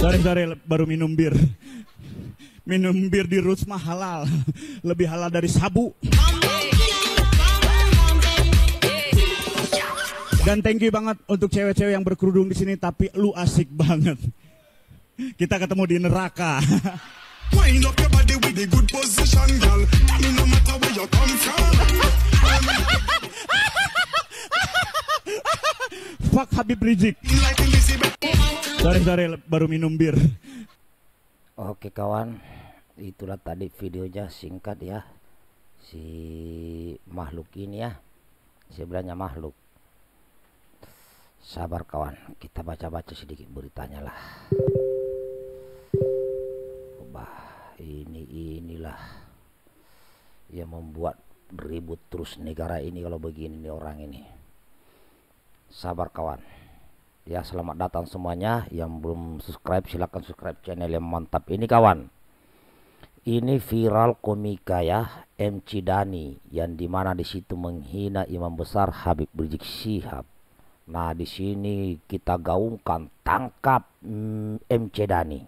Sorry, sorry, baru minum bir. Minum bir di Rusma halal. Lebih halal dari sabu. Dan thank you banget untuk cewek-cewek yang berkerudung di sini tapi lu asik banget. Kita ketemu di neraka. position, girl. no matter where you come Fuck Habib Rizik. Sorry sorry baru minum bir. Oke kawan, itulah tadi videonya singkat ya. Si makhluk ini ya. Sebenarnya makhluk. Sabar kawan, kita baca-baca sedikit beritanya lah. Bah, ini inilah yang membuat ribut terus negara ini kalau begini nih orang ini sabar kawan ya selamat datang semuanya yang belum subscribe silahkan subscribe channel yang mantap ini kawan ini viral komika ya MC Dani yang dimana disitu menghina imam besar Habib Rizik Sihab. nah di sini kita gaungkan tangkap MC mm, Dani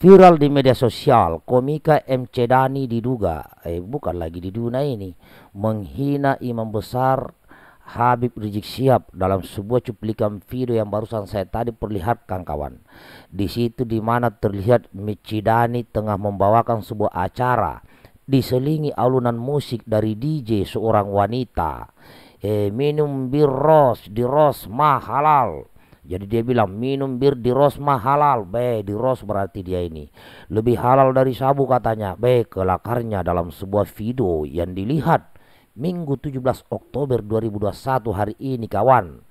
viral di media sosial komika MC Dani diduga eh bukan lagi di dunia ini menghina imam besar Habib Rizik siap dalam sebuah cuplikan video yang barusan saya tadi perlihatkan kawan. Di situ di mana terlihat Micidani tengah membawakan sebuah acara diselingi alunan musik dari DJ seorang wanita. Eh, minum bir ros di ros mah halal. Jadi dia bilang minum bir di ros mah halal. Be di ros berarti dia ini lebih halal dari sabu katanya. Be kelakarnya dalam sebuah video yang dilihat Minggu 17 Oktober 2021 hari ini kawan.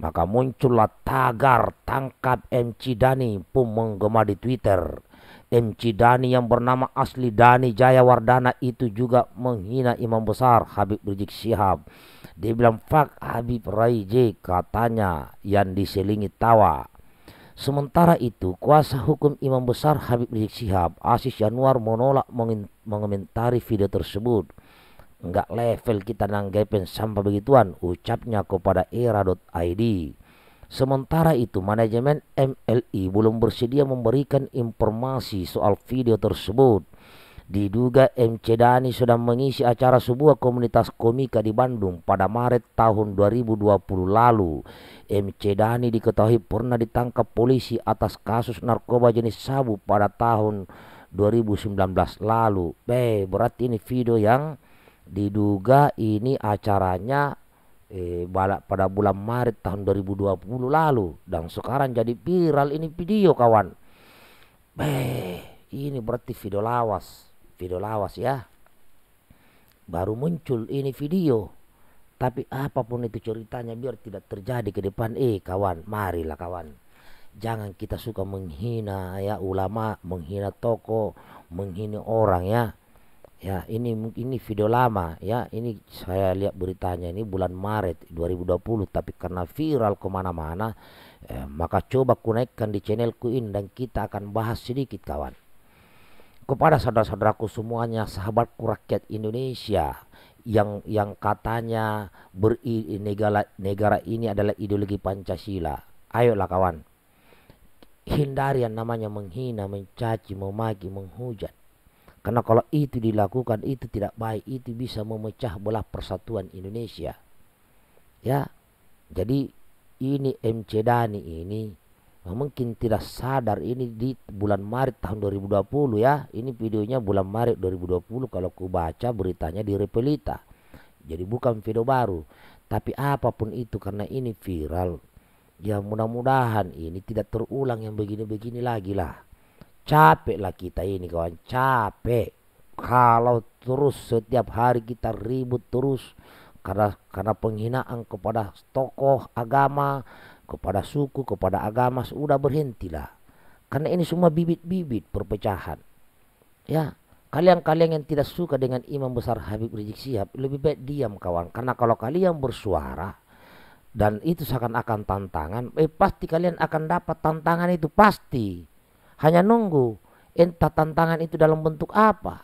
Maka muncullah tagar tangkap MC Dani pun menggema di Twitter. MC Dani yang bernama asli Dani Jaya Wardana itu juga menghina Imam Besar Habib Rizik Syihab. Dia bilang fak Habib Raije katanya yang diselingi tawa. Sementara itu, kuasa hukum Imam Besar Habib Rizik Syihab, Asis Januar menolak mengomentari video tersebut. Enggak level kita nanggepin sampah begituan, ucapnya kepada era.id. Sementara itu, manajemen MLI belum bersedia memberikan informasi soal video tersebut. Diduga MC Dani sedang mengisi acara sebuah komunitas komika di Bandung pada Maret tahun 2020 lalu. MC Dani diketahui pernah ditangkap polisi atas kasus narkoba jenis sabu pada tahun 2019 lalu. Be, berarti ini video yang diduga ini acaranya eh, pada bulan Maret tahun 2020 lalu dan sekarang jadi viral ini video kawan Beh, ini berarti video lawas video lawas ya baru muncul ini video tapi apapun itu ceritanya biar tidak terjadi ke depan eh kawan marilah kawan jangan kita suka menghina ya ulama menghina toko menghina orang ya Ya, ini ini video lama ya. Ini saya lihat beritanya ini bulan Maret 2020 tapi karena viral kemana mana eh, ya, maka coba ku naikkan di channelku ini dan kita akan bahas sedikit kawan. Kepada saudara-saudaraku semuanya, sahabatku rakyat Indonesia yang yang katanya ber negara negara ini adalah ideologi Pancasila. Ayolah kawan. Hindari yang namanya menghina, mencaci, memaki, menghujat karena kalau itu dilakukan itu tidak baik, itu bisa memecah belah persatuan Indonesia. Ya. Jadi ini MC Dani ini mungkin tidak sadar ini di bulan Maret tahun 2020 ya. Ini videonya bulan Maret 2020 kalau ku baca beritanya di Repelita. Jadi bukan video baru, tapi apapun itu karena ini viral. Ya mudah-mudahan ini tidak terulang yang begini-begini lagi lah capek lah kita ini kawan, capek. Kalau terus setiap hari kita ribut terus karena karena penghinaan kepada tokoh agama, kepada suku, kepada agama sudah berhentilah. Karena ini semua bibit-bibit perpecahan. Ya, kalian-kalian yang tidak suka dengan imam besar Habib Rizik Sihab lebih baik diam kawan. Karena kalau kalian bersuara dan itu seakan-akan tantangan, eh pasti kalian akan dapat tantangan itu pasti hanya nunggu entah tantangan itu dalam bentuk apa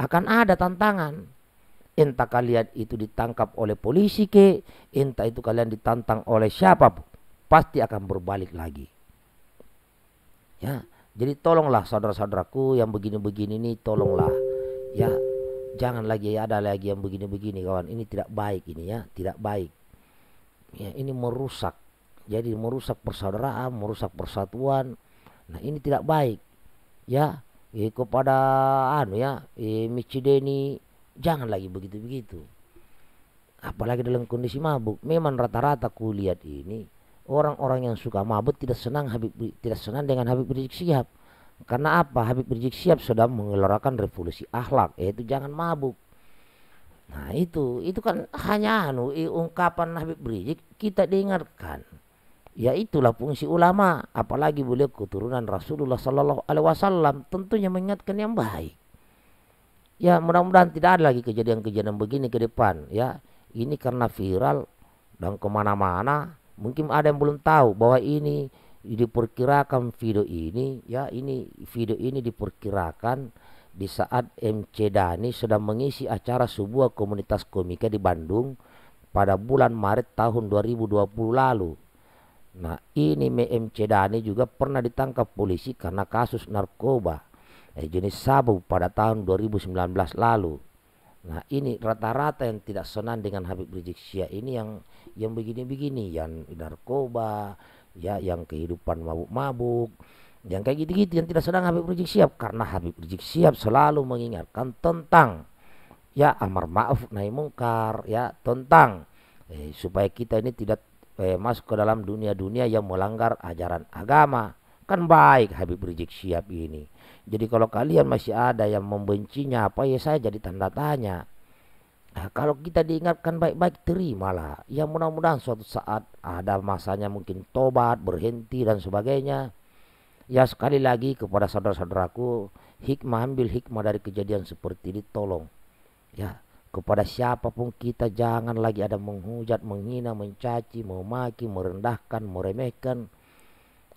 akan ada tantangan entah kalian itu ditangkap oleh polisi ke entah itu kalian ditantang oleh siapa pasti akan berbalik lagi ya jadi tolonglah saudara-saudaraku yang begini-begini ini tolonglah ya jangan lagi ada lagi yang begini-begini kawan ini tidak baik ini ya tidak baik ya ini merusak jadi merusak persaudaraan merusak persatuan Nah, ini tidak baik. Ya, eh, kepada anu ya, eh, Michideni jangan lagi begitu-begitu. Apalagi dalam kondisi mabuk. Memang rata-rata kulihat ini orang-orang yang suka mabuk tidak senang Habib tidak senang dengan Habib Rizik Syihab. Karena apa? Habib Rizik Syihab sudah mengeluarkan revolusi akhlak, yaitu jangan mabuk. Nah itu, itu kan hanya anu eh, ungkapan Habib Rizik kita dengarkan Ya itulah fungsi ulama, apalagi beliau keturunan Rasulullah Sallallahu Alaihi Wasallam, tentunya mengingatkan yang baik. Ya mudah-mudahan tidak ada lagi kejadian-kejadian begini ke depan. Ya ini karena viral dan kemana-mana. Mungkin ada yang belum tahu bahwa ini diperkirakan video ini, ya ini video ini diperkirakan di saat MC Dani sedang mengisi acara sebuah komunitas komika di Bandung pada bulan Maret tahun 2020 lalu Nah ini MMC Dani juga pernah ditangkap polisi karena kasus narkoba eh, jenis sabu pada tahun 2019 lalu. Nah ini rata-rata yang tidak senang dengan Habib Rizik Syihab ini yang yang begini-begini, yang narkoba, ya yang kehidupan mabuk-mabuk, yang kayak gitu-gitu yang tidak senang Habib Rizik Syihab karena Habib Rizik Syihab selalu mengingatkan tentang ya amar maaf nahi mungkar ya tentang eh, supaya kita ini tidak eh, masuk ke dalam dunia-dunia yang melanggar ajaran agama. Kan baik Habib Rizik siap ini. Jadi kalau kalian masih ada yang membencinya apa ya saya jadi tanda tanya. Nah, kalau kita diingatkan baik-baik terimalah. Ya mudah-mudahan suatu saat ada masanya mungkin tobat, berhenti dan sebagainya. Ya sekali lagi kepada saudara-saudaraku hikmah ambil hikmah dari kejadian seperti ini tolong. Ya kepada siapapun kita jangan lagi ada menghujat, menghina, mencaci, memaki, merendahkan, meremehkan.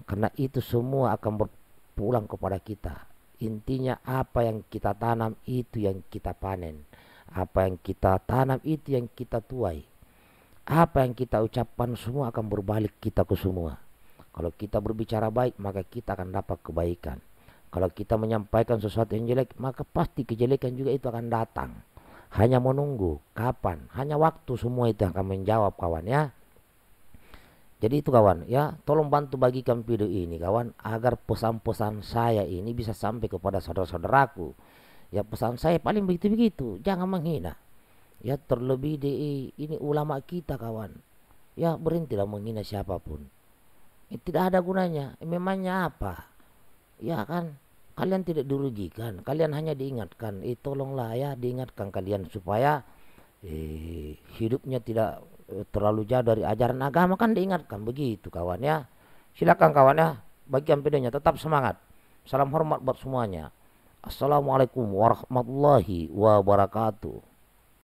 Karena itu semua akan berpulang kepada kita. Intinya apa yang kita tanam itu yang kita panen. Apa yang kita tanam itu yang kita tuai. Apa yang kita ucapkan semua akan berbalik kita ke semua. Kalau kita berbicara baik maka kita akan dapat kebaikan. Kalau kita menyampaikan sesuatu yang jelek maka pasti kejelekan juga itu akan datang hanya menunggu kapan hanya waktu semua itu yang akan menjawab kawan ya jadi itu kawan ya tolong bantu bagikan video ini kawan agar pesan-pesan saya ini bisa sampai kepada saudara-saudaraku ya pesan saya paling begitu-begitu jangan menghina ya terlebih di ini ulama kita kawan ya berhentilah menghina siapapun ya, tidak ada gunanya memangnya apa ya kan kalian tidak dirugikan kalian hanya diingatkan eh tolonglah ya diingatkan kalian supaya eh, hidupnya tidak eh, terlalu jauh dari ajaran agama kan diingatkan begitu kawannya silakan kawannya bagian bedanya tetap semangat salam hormat buat semuanya assalamualaikum warahmatullahi wabarakatuh